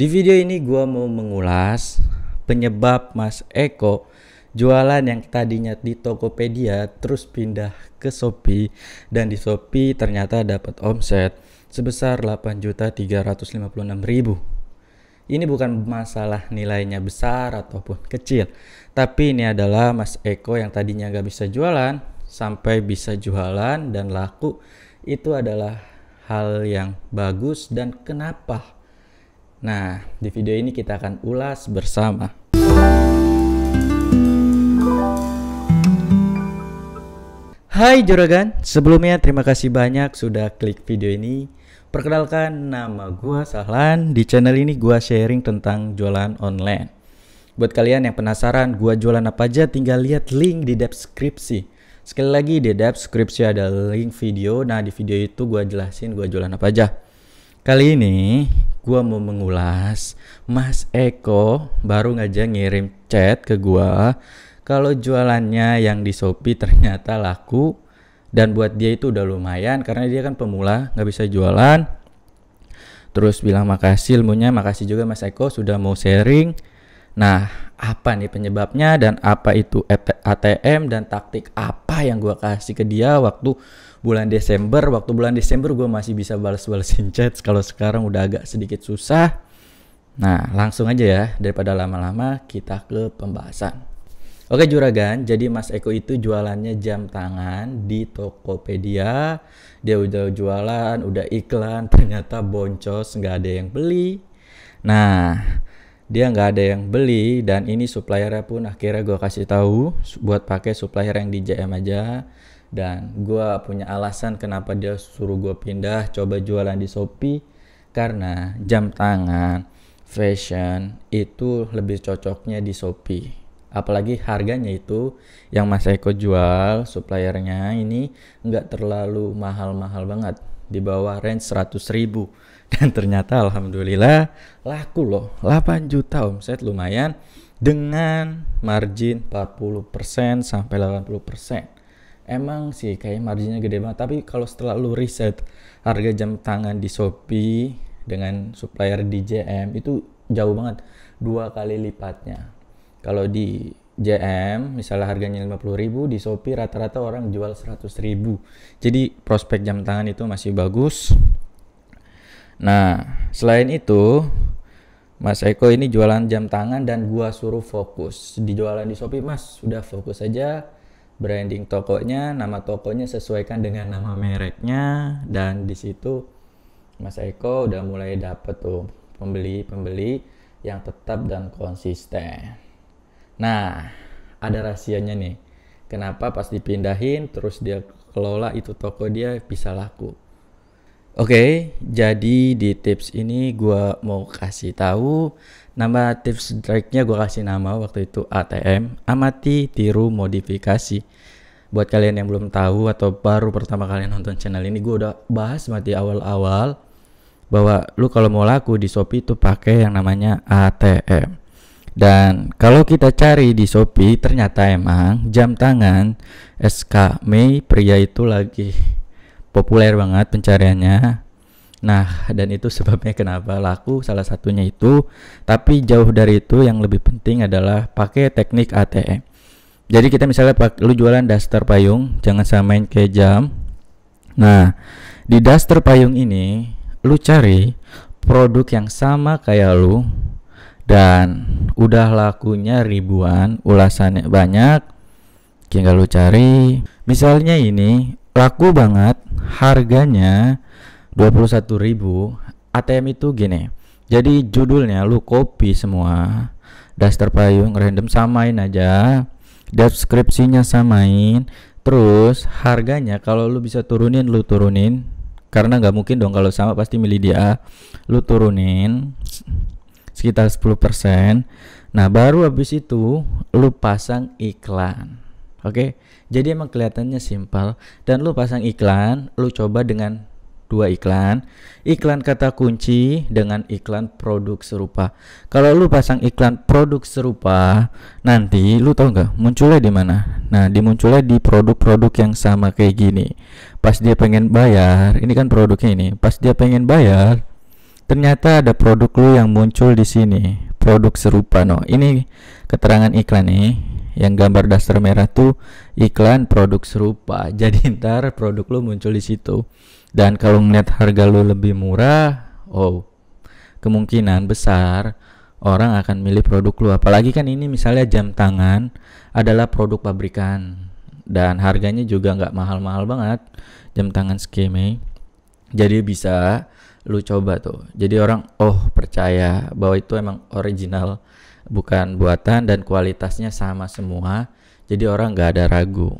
Di video ini gue mau mengulas penyebab Mas Eko jualan yang tadinya di Tokopedia terus pindah ke Shopee dan di Shopee ternyata dapat omset sebesar 8.356.000. Ini bukan masalah nilainya besar ataupun kecil, tapi ini adalah Mas Eko yang tadinya gak bisa jualan sampai bisa jualan dan laku itu adalah hal yang bagus dan kenapa Nah, di video ini kita akan ulas bersama. Hai Juragan, sebelumnya terima kasih banyak sudah klik video ini. Perkenalkan nama gua Sahlan, di channel ini gua sharing tentang jualan online. Buat kalian yang penasaran gua jualan apa aja tinggal lihat link di deskripsi. Sekali lagi di deskripsi ada link video. Nah, di video itu gua jelasin gua jualan apa aja. Kali ini gua mau mengulas Mas Eko baru ngajak ngirim chat ke gua kalau jualannya yang di Shopee ternyata laku dan buat dia itu udah lumayan karena dia kan pemula nggak bisa jualan terus bilang makasih ilmunya makasih juga Mas Eko sudah mau sharing Nah, apa nih penyebabnya dan apa itu ATM dan taktik apa yang gue kasih ke dia waktu bulan Desember. Waktu bulan Desember gue masih bisa balas-balasin chat kalau sekarang udah agak sedikit susah. Nah, langsung aja ya daripada lama-lama kita ke pembahasan. Oke juragan, jadi Mas Eko itu jualannya jam tangan di Tokopedia. Dia udah jualan, udah iklan, ternyata boncos, nggak ada yang beli. Nah, dia nggak ada yang beli dan ini suppliernya pun akhirnya gue kasih tahu buat pakai supplier yang di JM aja dan gue punya alasan kenapa dia suruh gue pindah coba jualan di Shopee karena jam tangan fashion itu lebih cocoknya di Shopee apalagi harganya itu yang Mas Eko jual suppliernya ini nggak terlalu mahal-mahal banget di bawah range 100 ribu dan ternyata alhamdulillah laku loh 8 juta omset lumayan dengan margin 40% sampai 80%. Emang sih kayak marginnya gede banget, tapi kalau setelah lu riset harga jam tangan di Shopee dengan supplier di JM itu jauh banget, dua kali lipatnya. Kalau di JM misalnya harganya 50.000 di Shopee rata-rata orang jual 100.000. Jadi prospek jam tangan itu masih bagus Nah, selain itu, Mas Eko ini jualan jam tangan dan gua suruh fokus. Di jualan di Shopee, Mas, sudah fokus saja branding tokonya, nama tokonya sesuaikan dengan nama mereknya dan di situ Mas Eko udah mulai dapet tuh pembeli-pembeli yang tetap dan konsisten. Nah, ada rahasianya nih. Kenapa pas dipindahin terus dia kelola itu toko dia bisa laku Oke, okay, jadi di tips ini gue mau kasih tahu nama tips strike-nya gue kasih nama waktu itu ATM amati tiru modifikasi. Buat kalian yang belum tahu atau baru pertama kali nonton channel ini, gue udah bahas mati awal-awal bahwa lu kalau mau laku di Shopee itu pakai yang namanya ATM. Dan kalau kita cari di Shopee ternyata emang jam tangan SK Mei pria itu lagi populer banget pencariannya. Nah, dan itu sebabnya kenapa laku salah satunya itu, tapi jauh dari itu yang lebih penting adalah pakai teknik ATM. Jadi kita misalnya pakai lu jualan daster payung, jangan samain kayak jam. Nah, di daster payung ini lu cari produk yang sama kayak lu dan udah lakunya ribuan, ulasannya banyak, tinggal lu cari. Misalnya ini laku banget harganya 21.000 ATM itu gini jadi judulnya lu copy semua daster payung random samain aja deskripsinya samain terus harganya kalau lu bisa turunin lu turunin karena nggak mungkin dong kalau sama pasti milih dia lu turunin sekitar 10% nah baru habis itu lu pasang iklan Oke, okay? jadi emang kelihatannya simpel dan lu pasang iklan, lu coba dengan dua iklan, iklan kata kunci dengan iklan produk serupa. Kalau lu pasang iklan produk serupa, nanti lu tau nggak munculnya di mana? Nah, dimunculnya di produk-produk yang sama kayak gini. Pas dia pengen bayar, ini kan produknya ini. Pas dia pengen bayar, ternyata ada produk lu yang muncul di sini, produk serupa. No, ini keterangan iklan nih yang gambar daster merah tuh iklan produk serupa jadi ntar produk lo muncul di situ dan kalau ngeliat harga lu lebih murah oh kemungkinan besar orang akan milih produk lo apalagi kan ini misalnya jam tangan adalah produk pabrikan dan harganya juga nggak mahal-mahal banget jam tangan skeme jadi bisa lu coba tuh jadi orang oh percaya bahwa itu emang original bukan buatan dan kualitasnya sama semua jadi orang nggak ada ragu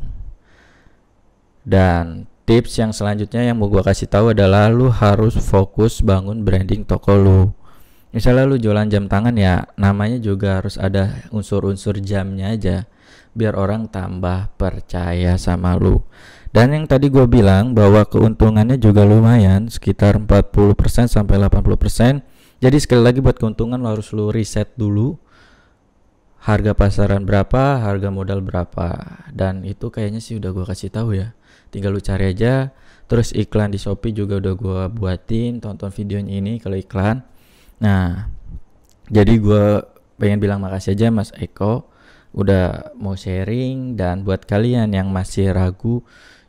dan tips yang selanjutnya yang mau gue kasih tahu adalah lu harus fokus bangun branding toko lu misalnya lu jualan jam tangan ya namanya juga harus ada unsur-unsur jamnya aja biar orang tambah percaya sama lu dan yang tadi gue bilang bahwa keuntungannya juga lumayan sekitar 40% sampai 80% jadi sekali lagi buat keuntungan lo harus lu riset dulu harga pasaran berapa, harga modal berapa. Dan itu kayaknya sih udah gue kasih tahu ya. Tinggal lu cari aja. Terus iklan di Shopee juga udah gue buatin, tonton videonya ini kalau iklan. Nah, jadi gue pengen bilang makasih aja Mas Eko udah mau sharing dan buat kalian yang masih ragu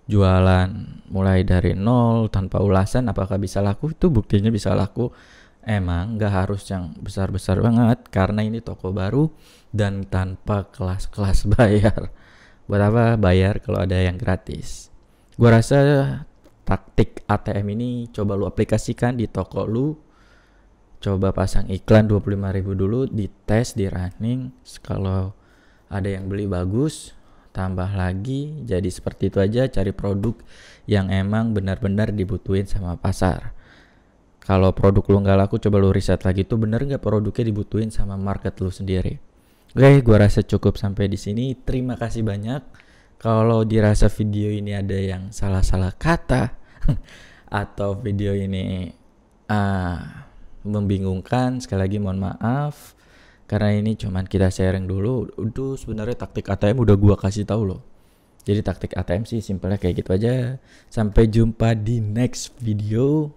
jualan mulai dari nol tanpa ulasan apakah bisa laku itu buktinya bisa laku Emang nggak harus yang besar-besar banget karena ini toko baru dan tanpa kelas-kelas bayar. Buat apa bayar kalau ada yang gratis? Gua rasa taktik ATM ini coba lu aplikasikan di toko lu. Coba pasang iklan 25.000 dulu, tes di running. Kalau ada yang beli bagus, tambah lagi jadi seperti itu aja cari produk yang emang benar-benar dibutuhin sama pasar kalau produk lu nggak laku coba lu riset lagi tuh bener nggak produknya dibutuhin sama market lu sendiri oke gua rasa cukup sampai di sini terima kasih banyak kalau dirasa video ini ada yang salah-salah kata atau video ini uh, membingungkan sekali lagi mohon maaf karena ini cuman kita sharing dulu itu sebenarnya taktik ATM udah gua kasih tahu loh jadi taktik ATM sih simpelnya kayak gitu aja sampai jumpa di next video